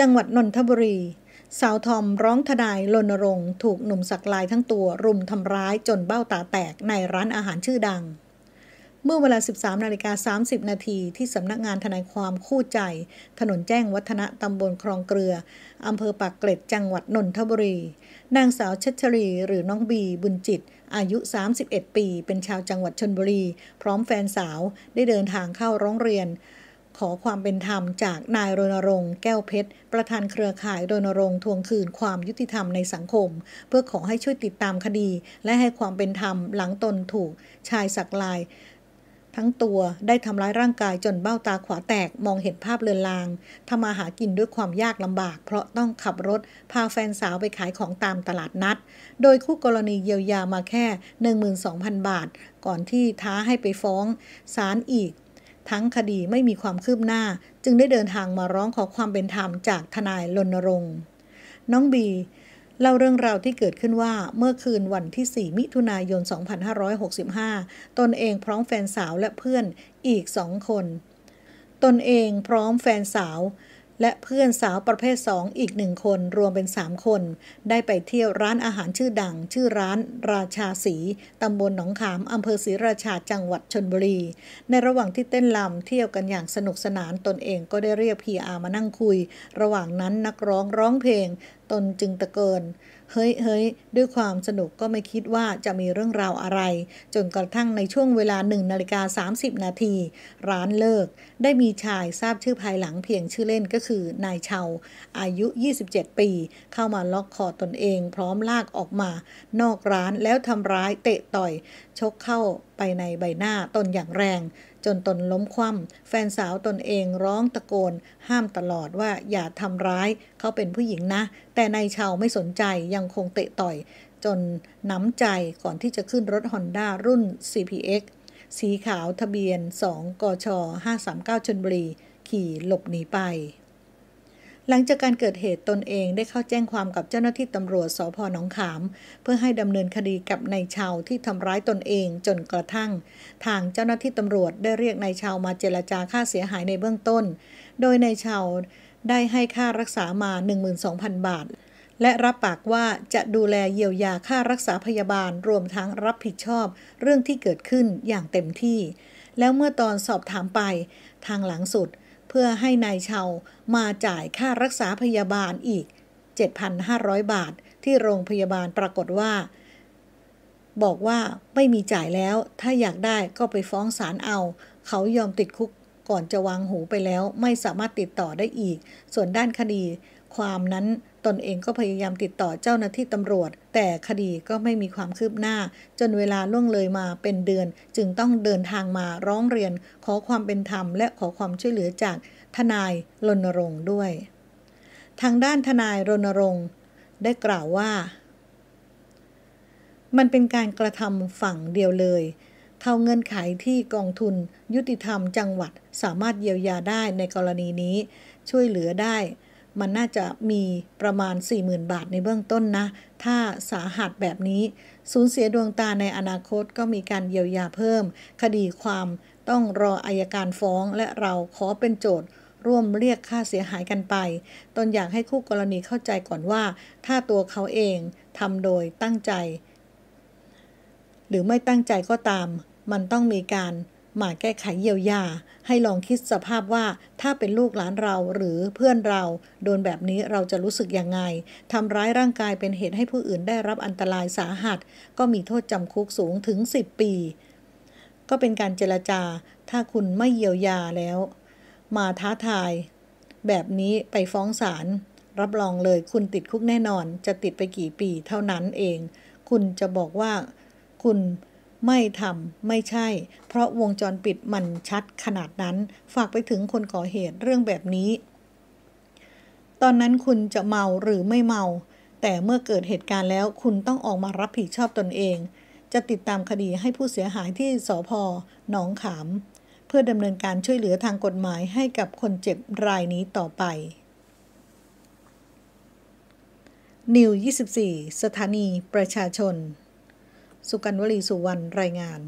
จังหวัดนนทบุรี สาวทอมร้องทนายรณรงค์ถูกหนุ่มสักลายทั้งตัว รุมทำร้ายจนเบ้าตาแตกในร้านอาหารชื่อดัง เมื่อเวลา 13นาฬิกา30 นาทีที่สำนักงานทนายความคู่ใจ ถนนแจ้งวัฒนะตำบลคลองเกลือ อำเภอปากเกร็ด จังหวัดนนทบุรี นางสาวชัชรีหรือน้องบี บุญจิต อายุ 31 ปี เป็นชาวจังหวัดชนบุรี พร้อมแฟนสาวได้เดินทางเข้าร้องเรียนขอความเป็นธรรมจากนายรณรงค์แก้วเพชร ประธานเครือข่ายรณรงค์ทวงคืนความยุติธรรมในสังคม เพื่อขอให้ช่วยติดตามคดีและให้ความเป็นธรรมหลังตนถูกชายสักลาย ทั้งตัวได้ทำร้ายร่างกายจนเบ้าตาขวาแตกมองเห็นภาพเลือนลางทำมาหากินด้วยความยากลำบาก เพราะต้องขับรถ พาแฟนสาวไปขายของตามตลาดนัด โดยคู่กรณีเยียวยามาแค่ 12,000 บาท ก่อนที่ท้าให้ไปฟ้องศาลอีกทั้งคดีไม่มีความคืบหน้า จึงได้เดินทางมาร้องขอความเป็นธรรมจากทนายรณรงค์ น้องบี เล่าเรื่องราวที่เกิดขึ้นว่าเมื่อคืนวันที่ 4มิถุนายน 2565 ตนเองพร้อมแฟนสาวและเพื่อนอีกสองคน ตนเองพร้อมแฟนสาวและเพื่อนสาวประเภทสองอีกหนึ่งคนรวมเป็นสามคน ได้ไปเที่ยวร้านอาหารชื่อดังชื่อร้านราชาสีตำบลหนองขาม อำเภอศรีราชาจังหวัดชนบุรี ในระหว่างที่เต้นลำเที่ยวกันอย่างสนุกสนานตนเองก็ได้เรียกพีอามานั่งคุย ระหว่างนั้นนักร้องร้องเพลงนจึงตะเกิน เฮ้ยเฮ้ยด้วยความสนุกก็ไม่คิดว่าจะมีเรื่องราวอะไร จนกระทั่งในช่วงเวลาหนึ่งนาฬิกา30 นาที ร้านเลิก ได้มีชายทราบชื่อภายหลังเพียงชื่อเล่นก็คือนายเชา อายุ 27 ปีเข้ามาล็อกคอตนเอง พร้อมลากออกมานอกร้านแล้วทำร้ายเตะต่อย ชกเข้าไปในใบหน้าตนอย่างแรงจนตนล้มคว่ำแฟนสาวตนเองร้องตะโกนห้ามตลอดว่าอย่าทำร้ายเขาเป็นผู้หญิงนะ แต่นายชาวไม่สนใจยังคงเตะต่อยจนน้ำใจก่อนที่จะขึ้นรถฮอนด้ารุ่น CPX สีขาวทะเบียน 2 กช 539 ชนบุรีขี่หลบหนีไปหลังจากการเกิดเหตุตนเองได้เข้าแจ้งความกับเจ้าหน้าที่ตำรวจสพหนองขาม เพื่อให้ดำเนินคดีกับนายชาวที่ทำร้ายตนเองจนกระทั่ง ทางเจ้าหน้าที่ตำรวจได้เรียกนายชาวมาเจรจาค่าเสียหายในเบื้องต้น โดยนายชาวได้ให้ค่ารักษามา 12,000 บาท และรับปากว่าจะดูแลเยียวยาค่ารักษาพยาบาลรวมทั้งรับผิดชอบเรื่องที่เกิดขึ้นอย่างเต็มที่ แล้วเมื่อตอนสอบถามไปทางหลังสุดเพื่อให้นายเชามาจ่ายค่ารักษาพยาบาลอีก 7,500 บาทที่โรงพยาบาลปรากฏว่า บอกว่าไม่มีจ่ายแล้ว ถ้าอยากได้ก็ไปฟ้องศาลเอา เขายอมติดคุกก่อนจะวางหูไปแล้วไม่สามารถติดต่อได้อีก ส่วนด้านคดีความนั้นตนเองก็พยายามติดต่อเจ้าหน้าที่ตำรวจ แต่คดีก็ไม่มีความคืบหน้า จนเวลาล่วงเลยมาเป็นเดือน จึงต้องเดินทางมาร้องเรียนขอความเป็นธรรมและขอความช่วยเหลือจากทนายรณรงค์ด้วย ทางด้านทนายรณรงค์ ได้กล่าวว่า มันเป็นการกระทำฝั่งเดียวเลย เท่าเงินไขที่กองทุน ยุติธรรมจังหวัดสามารถเยียวยาได้ในกรณีนี้ ช่วยเหลือได้มันน่าจะมีประมาณ 40,000 บาทในเบื้องต้นนะ ถ้าสาหัสแบบนี้ สูญเสียดวงตาในอนาคตก็มีการเยียวยาเพิ่ม คดีความต้องรออายการฟ้อง และเราขอเป็นโจทย์ ร่วมเรียกค่าเสียหายกันไป ตนอยากให้คู่กรณีเข้าใจก่อนว่า ถ้าตัวเขาเองทำโดยตั้งใจ หรือไม่ตั้งใจก็ตาม มันต้องมีการมาแก้ไขเยียวยา ให้ลองคิดสภาพว่าถ้าเป็นลูกหลานเราหรือเพื่อนเรา โดนแบบนี้เราจะรู้สึกยังไงทำร้ายร่างกายเป็นเหตุให้ผู้อื่นได้รับอันตรายสาหัส ก็มีโทษจำคุกสูงถึง 10 ปี ก็เป็นการเจรจา ถ้าคุณไม่เยียวยาแล้ว มาท้าทาย แบบนี้ไปฟ้องศาลรับรองเลยคุณติดคุกแน่นอน จะติดไปกี่ปีเท่านั้นเอง คุณจะบอกว่า คุณไม่ทำ ไม่ใช่ เพราะวงจรปิดมันชัดขนาดนั้นฝากไปถึงคนก่อเหตุเรื่องแบบนี้ ตอนนั้นคุณจะเมาหรือไม่เมา แต่เมื่อเกิดเหตุการณ์แล้วคุณต้องออกมารับผิดชอบตนเอง จะติดตามคดีให้ผู้เสียหายที่สพหนองขาม เพื่อดำเนินการช่วยเหลือทางกฎหมายให้กับคนเจ็บรายนี้ต่อไป นิว 24 สถานีประชาชนสุกันวลีสุวรรณรายงาน